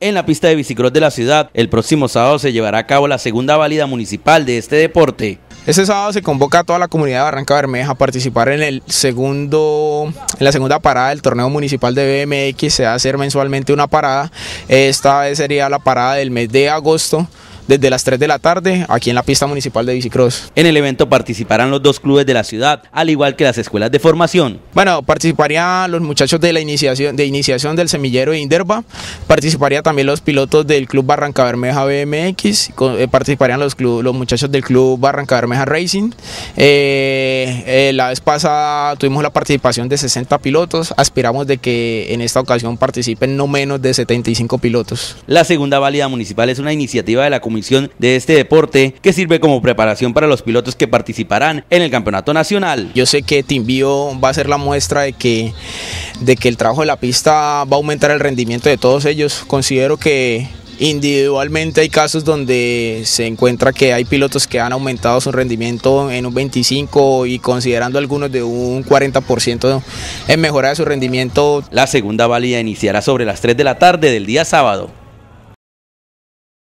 En la pista de bicicross de la ciudad, el próximo sábado se llevará a cabo la segunda válida municipal de este deporte. Este sábado se convoca a toda la comunidad de Barranca Bermeja a participar en el segundo, en la segunda parada del torneo municipal de BMX. Se va a hacer mensualmente una parada. Esta vez sería la parada del mes de agosto desde las 3 de la tarde aquí en la pista municipal de Bicicross. En el evento participarán los dos clubes de la ciudad, al igual que las escuelas de formación. Bueno, participarían los muchachos de la iniciación, de iniciación del semillero de Inderva, ...participarían también los pilotos del Club Barranca Bermeja BMX, eh, participarían los, club, los muchachos del Club Barranca Bermeja Racing. Eh, eh, la vez pasada tuvimos la participación de 60 pilotos, aspiramos de que en esta ocasión participen no menos de 75 pilotos. La segunda válida municipal es una iniciativa de la comunidad de este deporte que sirve como preparación para los pilotos que participarán en el campeonato nacional. Yo sé que Timbío va a ser la muestra de que, de que el trabajo de la pista va a aumentar el rendimiento de todos ellos. Considero que Individualmente hay casos donde se encuentra que hay pilotos que han aumentado su rendimiento en un 25 y considerando algunos de un 40% en mejora de su rendimiento. La segunda válida iniciará sobre las 3 de la tarde del día sábado.